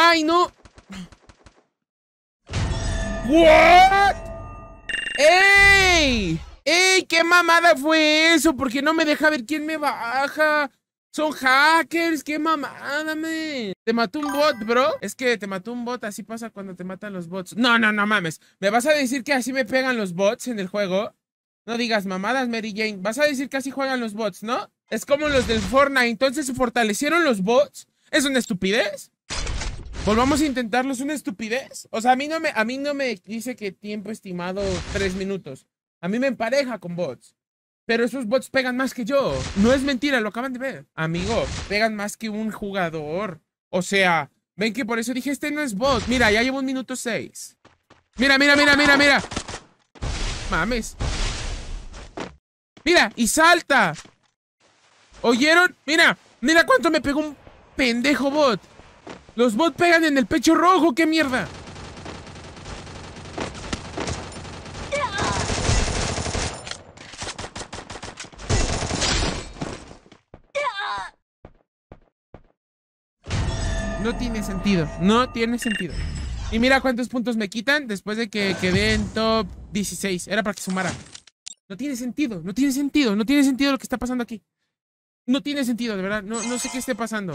¡Ay, no! ¿What? ¡Ey! ¡Ey! ¿Qué mamada fue eso? ¿Por qué no me deja ver quién me baja? Son hackers, qué mamada, me. Te mató un bot, bro. Es que te mató un bot, así pasa cuando te matan los bots. No, no, no mames. ¿Me vas a decir que así me pegan los bots en el juego? No digas mamadas, Mary Jane. Vas a decir que así juegan los bots, ¿no? Es como los del Fortnite. Entonces se fortalecieron los bots. Es una estupidez. Volvamos pues a intentarlo, es una estupidez. O sea, a mí no me, a mí no me dice que tiempo estimado tres minutos. A mí me empareja con bots. Pero esos bots pegan más que yo. No es mentira, lo acaban de ver. Amigo, pegan más que un jugador. O sea, ven que por eso dije, este no es bot. Mira, ya llevo un minuto seis. Mira, mira, mira, mira, mira. Mames. Mira, y salta. ¿Oyeron? Mira, mira cuánto me pegó un pendejo bot. Los bots pegan en el pecho rojo, qué mierda. No tiene sentido, no tiene sentido. Y mira cuántos puntos me quitan después de que quedé en top 16. Era para que sumara. No tiene sentido, no tiene sentido, no tiene sentido lo que está pasando aquí. No tiene sentido, de verdad. No, no sé qué esté pasando.